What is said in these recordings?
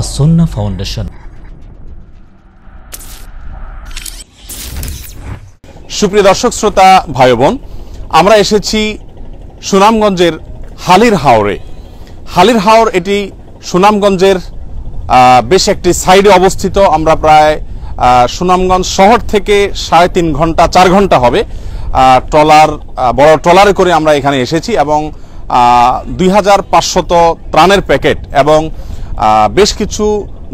আসন্না foundation সুপ্রিয় দর্শক শ্রোতা ভাই বোন আমরা এসেছি সুনামগঞ্জের হালির হাওরে হালির হাওর এটি সুনামগঞ্জের বেশ একটি সাইডে অবস্থিত আমরা প্রায় সুনামগঞ্জ শহর থেকে সাড়ে তিন ঘন্টা চার ঘন্টা হবে ট্রলার বড় ট্রলারে করে আমরা এখানে এসেছি এবং দুই হাজার পাঁচশত ত্রাণের প্যাকেট এবং বেশ কিছু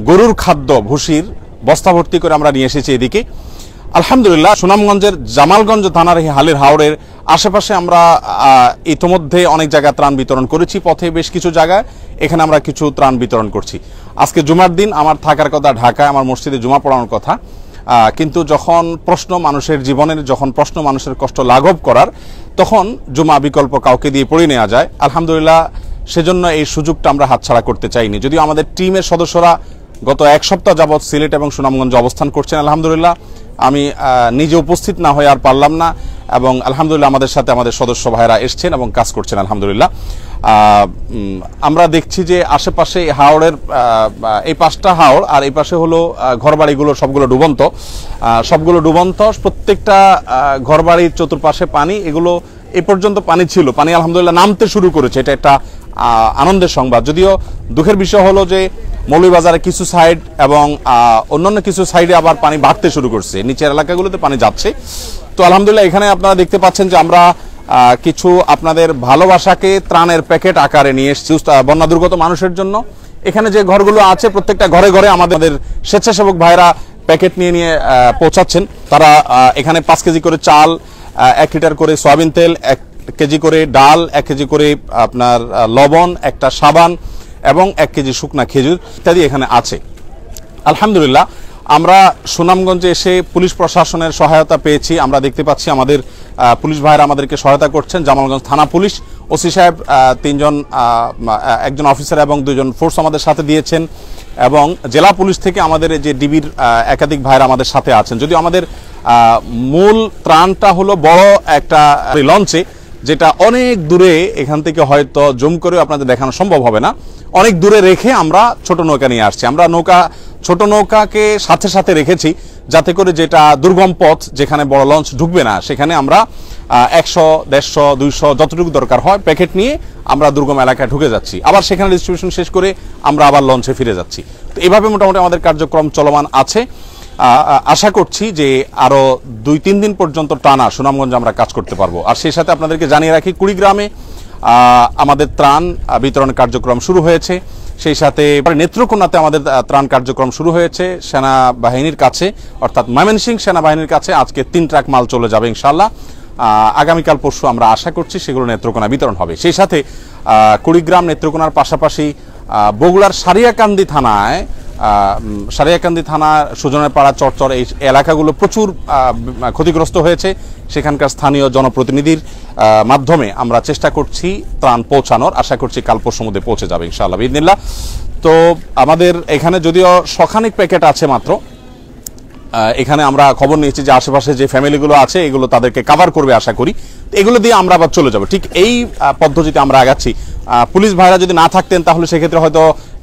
গরুর খাদ্য ভুসির বস্তা ভর্তি করে আমরা নিয়ে এসেছি এদিকে আলহামদুলিল্লাহ সুনামগঞ্জের জামালগঞ্জ থানার হালের হাওড়ের আশেপাশে আমরা ইতোমধ্যে অনেক জায়গায় ত্রাণ বিতরণ করেছি পথে বেশ কিছু জায়গায় এখানে আমরা কিছু ত্রাণ বিতরণ করছি আজকে জুমার দিন আমার থাকার কথা ঢাকায় আমার মসজিদে জুমা পড়ানোর কথা কিন্তু যখন প্রশ্ন মানুষের জীবনের যখন প্রশ্ন মানুষের কষ্ট লাঘব করার তখন জুমা বিকল্প কাউকে দিয়ে পড়ে নেওয়া যায় আলহামদুলিল্লাহ সেজন্য এই সুযোগটা আমরা হাতছাড়া করতে চাইনি যদিও আমাদের টিমের সদস্যরা গত এক সপ্তাহ যাবৎ সিলেট এবং সুনামগঞ্জে অবস্থান করছেন আলহামদুলিল্লাহ আমি নিজে উপস্থিত না হয়ে আর পারলাম না এবং আলহামদুলিল্লাহ আমাদের সাথে আমাদের সদস্য ভাইরা এসছেন এবং কাজ করছেন আলহামদুলিল্লাহ আমরা দেখছি যে আশেপাশে হাওড়ের এই পাঁচটা হাওড় আর এই পাশে হলো ঘরবাড়িগুলো সবগুলো ডুবন্ত সবগুলো ডুবন্ত প্রত্যেকটা ঘরবাড়ির চতুর্পাশে পানি এগুলো এ পর্যন্ত পানি ছিল পানি আলহামদুলিল্লাহ নামতে শুরু করেছে এটা একটা আনন্দের সংবাদ যদিও দুঃখের বিষয় হলো যে মৌলীবাজারে কিছু সাইড এবং অন্যান্য কিছু সাইডে আবার পানি বাড়তে শুরু করছে নিচের এলাকাগুলোতে পানি যাচ্ছে তো আলহামদুলিল্লাহ এখানে আপনারা দেখতে পাচ্ছেন যে আমরা কিছু আপনাদের ভালোবাসাকে ত্রাণের প্যাকেট আকারে নিয়ে এসছি বন্যা দুর্গত মানুষের জন্য এখানে যে ঘরগুলো আছে প্রত্যেকটা ঘরে ঘরে আমাদের স্বেচ্ছাসেবক ভাইরা প্যাকেট নিয়ে নিয়ে পৌঁছাচ্ছেন তারা এখানে পাঁচ কেজি করে চাল এক লিটার করে সয়াবিন তেল এক কেজি করে ডাল এক কেজি করে আপনার লবণ একটা সাবান এবং এক কেজি শুকনা খেজুর ইত্যাদি এখানে আছে আলহামদুলিল্লাহ আমরা সুনামগঞ্জে এসে পুলিশ প্রশাসনের সহায়তা পেয়েছি আমরা দেখতে পাচ্ছি আমাদের পুলিশ ভাইয়েরা আমাদেরকে সহায়তা করছেন জামালগঞ্জ থানা পুলিশ ওসি সাহেব তিনজন একজন অফিসার এবং দুজন ফোর্স আমাদের সাথে দিয়েছেন এবং জেলা পুলিশ থেকে আমাদের যে ডিবির একাধিক ভাইয়েরা আমাদের সাথে আছেন যদি আমাদের মূল ত্রাণটা হলো বড় একটা লঞ্চে যেটা অনেক দূরে এখান থেকে হয়তো জুম করে আপনাদের দেখানো সম্ভব হবে না অনেক দূরে রেখে আমরা ছোট নৌকা নিয়ে আসছি আমরা নৌকা ছোট নৌকাকে সাথে সাথে রেখেছি যাতে করে যেটা দুর্গম পথ যেখানে বড় লঞ্চ ঢুকবে না সেখানে আমরা একশো দেড়শো দুইশো যতটুকু দরকার হয় প্যাকেট নিয়ে আমরা দুর্গম এলাকায় ঢুকে যাচ্ছি আবার সেখানে ডিস্ট্রিবিউশন শেষ করে আমরা আবার লঞ্চে ফিরে যাচ্ছি তো এভাবে মোটামুটি আমাদের কার্যক্রম চলমান আছে আশা করছি যে আরও দুই তিন দিন পর্যন্ত টানা সুনামগঞ্জ আমরা কাজ করতে পারবো আর সেই সাথে আপনাদেরকে জানিয়ে রাখি কুড়িগ্রামে আমাদের ত্রাণ বিতরণ কার্যক্রম শুরু হয়েছে সেই সাথে নেত্রকোনাতে আমাদের ত্রাণ কার্যক্রম শুরু হয়েছে সেনাবাহিনীর কাছে অর্থাৎ ময়মনসিং সেনাবাহিনীর কাছে আজকে তিন ট্রাক মাল চলে যাবে ইনশাল্লাহ আগামীকাল পরশু আমরা আশা করছি সেগুলো নেত্রকোনা বিতরণ হবে সেই সাথে কুড়িগ্রাম নেত্রকোনার পাশাপাশি বগুড়ার সারিয়াকান্দি থানায় সারিয়াকান্দি থানা সুজনেরপাড়া চরচর এই এলাকাগুলো প্রচুর ক্ষতিগ্রস্ত হয়েছে সেখানকার স্থানীয় জনপ্রতিনিধির মাধ্যমে আমরা চেষ্টা করছি ত্রাণ পৌঁছানোর আশা করছি কাল পরশুর মধ্যে পৌঁছে যাবে ইনশাআল্লাহ ইদিনিল্লা তো আমাদের এখানে যদিও সখানিক প্যাকেট আছে মাত্র এখানে আমরা খবর নিয়েছি যে আশেপাশে যে ফ্যামিলিগুলো আছে এগুলো তাদেরকে কাভার করবে আশা করি এগুলো দিয়ে আমরা আবার চলে যাব ঠিক এই পদ্ধতিতে আমরা আগাচ্ছি পুলিশ ভাইরা যদি না থাকতেন তাহলে সেক্ষেত্রে হয়তো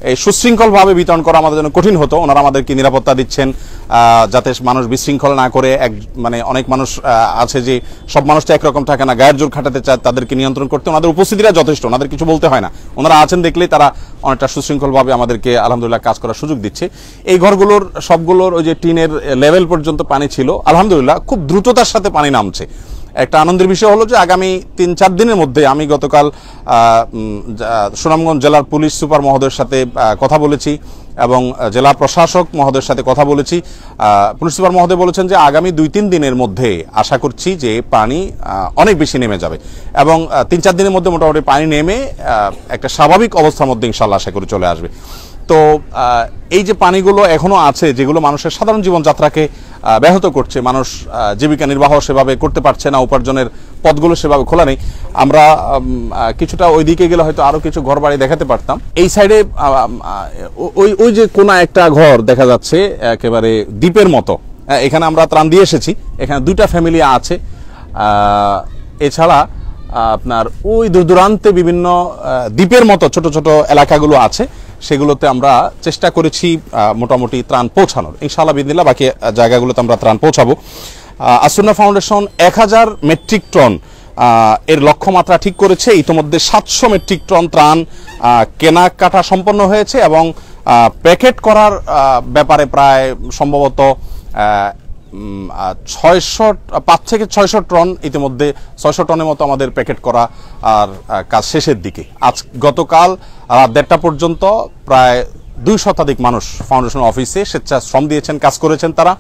এই সুশৃঙ্খলভাবে বিতরণ করা আমাদের জন্য কঠিন হতো ওনারা আমাদেরকে নিরাপত্তা দিচ্ছেন যাতে মানুষ বিশৃঙ্খল না করে এক মানে অনেক মানুষ আছে যে সব মানুষ তো একরকম থাকে না গায়ের জোর খাটাতে চায় তাদেরকে নিয়ন্ত্রণ করতে ওনাদের উপস্থিতিরা যথেষ্ট ওনাদের কিছু বলতে হয় না ওনারা আছেন দেখলেই তারা অনেকটা সুশৃঙ্খলভাবে আমাদেরকে আলহামদুলিল্লাহ কাজ করার সুযোগ দিচ্ছে এই ঘরগুলোর সবগুলোর ওই যে টিনের লেভেল পর্যন্ত পানি ছিল আলহামদুলিল্লাহ খুব দ্রুততার সাথে পানি নামছে একটা আনন্দের বিষয় হলো যে আগামী তিন চার দিনের মধ্যে আমি গতকাল সুনামগঞ্জ জেলার পুলিশ সুপার মহোদয়ের সাথে কথা বলেছি এবং জেলা প্রশাসক মহোদয়ের সাথে কথা বলেছি পুলিশ সুপার মহোদয় বলেছেন যে আগামী দুই তিন দিনের মধ্যে আশা করছি যে পানি অনেক বেশি নেমে যাবে এবং তিন চার দিনের মধ্যে মোটামুটি পানি নেমে একটা স্বাভাবিক অবস্থার মধ্যে ইনশাল্লাহ আশা করি চলে আসবে তো এই যে পানিগুলো এখনও আছে যেগুলো মানুষের সাধারণ জীবনযাত্রাকে ব্যাহত করছে মানুষ জীবিকা নির্বাহ সেভাবে করতে পারছে না উপার্জনের পথগুলো সেভাবে খোলা নেই আমরা কিছুটা ওই দিকে গেলে হয়তো আরও কিছু ঘর বাড়ি দেখাতে পারতাম এই সাইডে ওই ওই যে কোনা একটা ঘর দেখা যাচ্ছে একেবারে দ্বীপের মতো এখানে আমরা ত্রাণ দিয়ে এসেছি এখানে দুইটা ফ্যামিলি আছে এছাড়া আপনার ওই দূর দূরান্তে বিভিন্ন দ্বীপের মতো ছোট ছোট এলাকাগুলো আছে সেগুলোতে আমরা চেষ্টা করেছি মোটামুটি ত্রাণ পৌঁছানোর ইনশাল্লাহ বিদিল্লা বাকি জায়গাগুলোতে আমরা ত্রাণ পৌঁছাবো আসুন্না ফাউন্ডেশন এক হাজার মেট্রিক টন এর লক্ষ্যমাত্রা ঠিক করেছে ইতিমধ্যে সাতশো মেট্রিক টন ত্রাণ কেনাকাটা সম্পন্ন হয়েছে এবং প্যাকেট করার ব্যাপারে প্রায় সম্ভবত ছয়শো পাঁচ থেকে ছয়শো টন ইতিমধ্যে ছয়শো টনের মতো আমাদের প্যাকেট করা আর কাজ শেষের দিকে আজ গতকাল রাত দেড়টা পর্যন্ত প্রায় দুই শতাধিক মানুষ ফাউন্ডেশন অফিসে স্বেচ্ছা শ্রম দিয়েছেন কাজ করেছেন তারা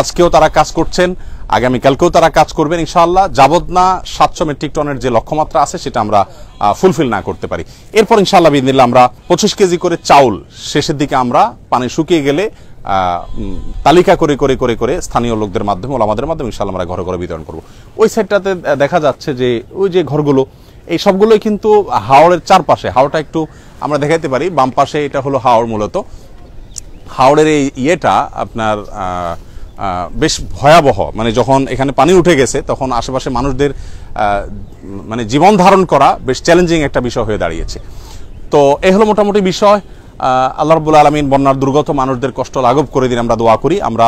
আজকেও তারা কাজ করছেন আগামীকালকেও তারা কাজ করবেন ইনশাআল্লাহ যাবত না সাতশো মেট্রিক টনের যে লক্ষ্যমাত্রা আছে সেটা আমরা ফুলফিল না করতে পারি এরপর ইনশাআল্লাহ বিদিনিল্লা আমরা পঁচিশ কেজি করে চাউল শেষের দিকে আমরা পানি শুকিয়ে গেলে তালিকা করে করে করে করে স্থানীয় লোকদের মাধ্যমে ওলামাদের মাধ্যমে ইনশাআল্লাহ আমরা ঘরে ঘরে বিতরণ করব ওই সাইডটাতে দেখা যাচ্ছে যে ওই যে ঘরগুলো এই সবগুলোই কিন্তু হাওড়ের চারপাশে হাওড়টা একটু আমরা দেখাইতে পারি বাম পাশে এটা হলো হাওড় মূলত হাওড়ের এই ইয়েটা আপনার বেশ ভয়াবহ মানে যখন এখানে পানি উঠে গেছে তখন আশেপাশে মানুষদের মানে জীবন ধারণ করা বেশ চ্যালেঞ্জিং একটা বিষয় হয়ে দাঁড়িয়েছে তো এ হলো মোটামুটি বিষয় আল্লাহ রবুল আলমিন বন্যার দুর্গত মানুষদের কষ্ট লাঘব করে দিন আমরা দোয়া করি আমরা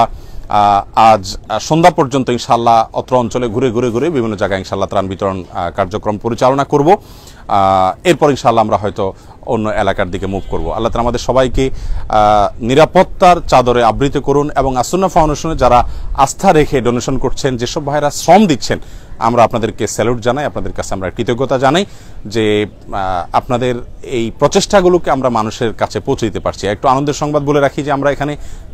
আজ সন্ধ্যা পর্যন্ত ইনশাল্লাহ অত্র অঞ্চলে ঘুরে ঘুরে ঘুরে বিভিন্ন জায়গায় ইনশাল্লাহ ত্রাণ বিতরণ কার্যক্রম পরিচালনা করব এরপর ইনশাআল্লাহ আমরা হয়তো অন্য এলাকার দিকে মুভ করব আল্লাহ তালা আমাদের সবাইকে নিরাপত্তার চাদরে আবৃত করুন এবং আসন্ন ফাউন্ডেশনে যারা আস্থা রেখে ডোনেশন করছেন যেসব ভাইরা শ্রম দিচ্ছেন আমরা আপনাদেরকে স্যালুট জানাই আপনাদের কাছে আমরা কৃতজ্ঞতা জানাই যে আপনাদের এই প্রচেষ্টাগুলোকে আমরা মানুষের কাছে পৌঁছে দিতে পারছি একটু আনন্দের সংবাদ বলে রাখি যে আমরা এখানে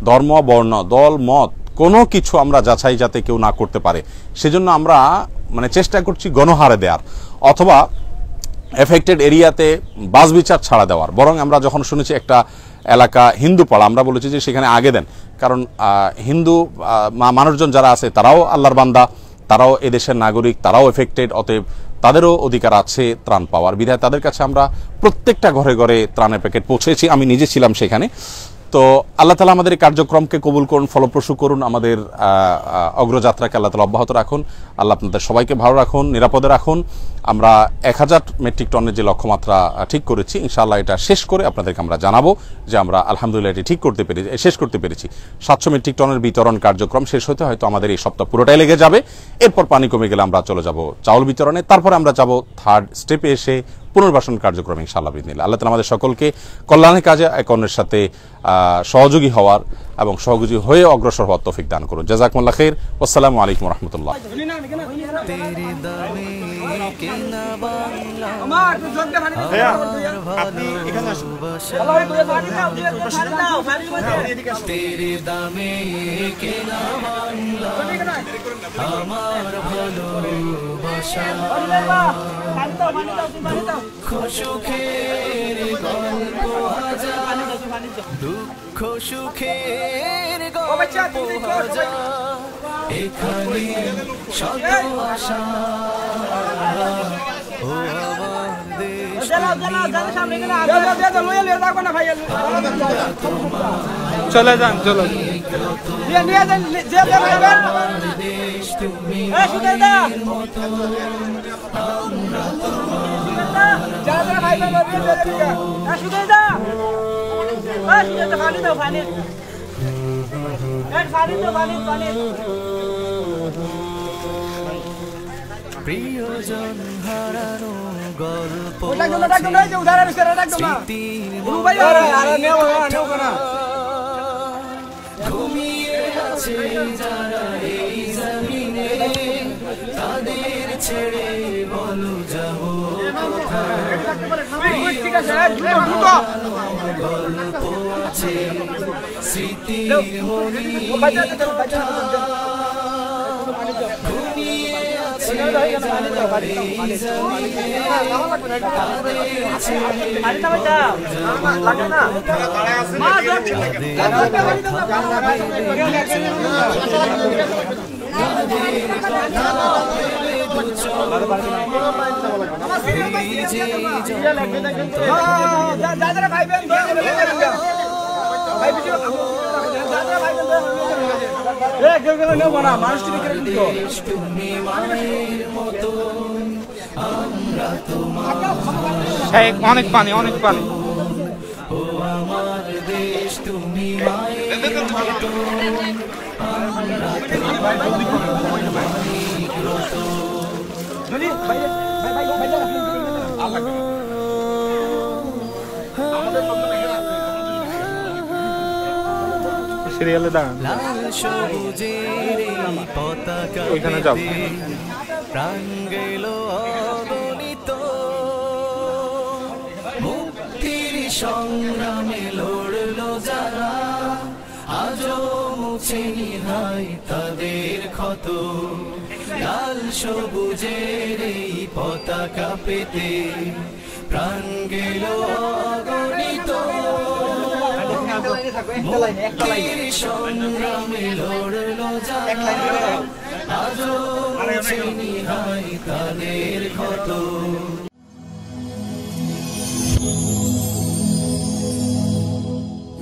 ধর্ম বর্ণ দল মত কোনো কিছু আমরা যাচাই যাতে কেউ না করতে পারে সেজন্য আমরা মানে চেষ্টা করছি গণহারে দেওয়ার অথবা এফেক্টেড এরিয়াতে বাস বিচার ছাড়া দেওয়ার বরং আমরা যখন শুনেছি একটা এলাকা হিন্দু পাড়া আমরা বলেছি যে সেখানে আগে দেন কারণ হিন্দু মানুষজন যারা আছে তারাও আল্লাহর বান্দা তারাও এদেশের নাগরিক তারাও এফেক্টেড অতএব তাদেরও অধিকার আছে ত্রাণ পাওয়ার বিধায় তাদের কাছে আমরা প্রত্যেকটা ঘরে ঘরে ত্রাণের প্যাকেট পৌঁছেছি আমি নিজে ছিলাম সেখানে তো আল্লাহ তালা আমাদের এই কার্যক্রমকে কবুল করুন ফলপ্রসূ করুন আমাদের অগ্রযাত্রাকে আল্লাহ তালা অব্যাহত রাখুন আল্লাহ আপনাদের সবাইকে ভালো রাখুন নিরাপদে রাখুন আমরা এক হাজার মেট্রিক টনের যে লক্ষ্যমাত্রা ঠিক করেছি ইনশাআল্লাহ এটা শেষ করে আপনাদেরকে আমরা জানাবো যে আমরা আলহামদুলিল্লাহ এটি ঠিক করতে পেরেছি শেষ করতে পেরেছি সাতশো মেট্রিক টনের বিতরণ কার্যক্রম শেষ হতে হয়তো আমাদের এই সপ্তাহ পুরোটাই লেগে যাবে এরপর পানি কমে গেলে আমরা চলে যাব চাউল বিতরণে তারপরে আমরা যাব থার্ড স্টেপে এসে পুনর্বাসন কার্যক্রম ইনশাল্লাহ বিদিনিল্লা আল্লাহ তালা আমাদের সকলকে কল্যাণের কাজে এক অন্যের সাথে সহযোগী হওয়ার এবং সহযোগী হয়ে অগ্রসর হওয়ার তৌফিক দান করুন জাজাকুমুল্লা খের আসসালামু আলাইকুম রহমতুল্লাহ আমার আপনি এখানে আসুন তেরে দামে কেনা আমার ভালোবাসা দুঃখ সুখের গল্প হাজার দুঃখ সুখের গল্প হাজার এখানে শত আশা চলে যান চলে পানি প্রিয়জন হারানো গল্প ঘুমিয়ে আছে যারা এই জমিনে তাদের ছেড়ে বলো যাব গল্প আছে স্মৃতি लगायो हैन अनि त्यो गाडीमा गाडीमा ल ल ल ल ल ल ल অনেক পানি অনেক পানি ও আমার দেশ তুমি আমাদের সিরিয়ালে দাঁড়ানো যাও সংগ্রামে লড়ল যারা আজও মুছে নাই তাদের ক্ষত লাল সবুজের এই পতাকা পেতে প্রাণ গেল Those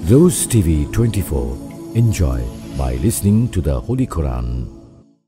Rose TV 24. Enjoy by listening to the Holy Quran.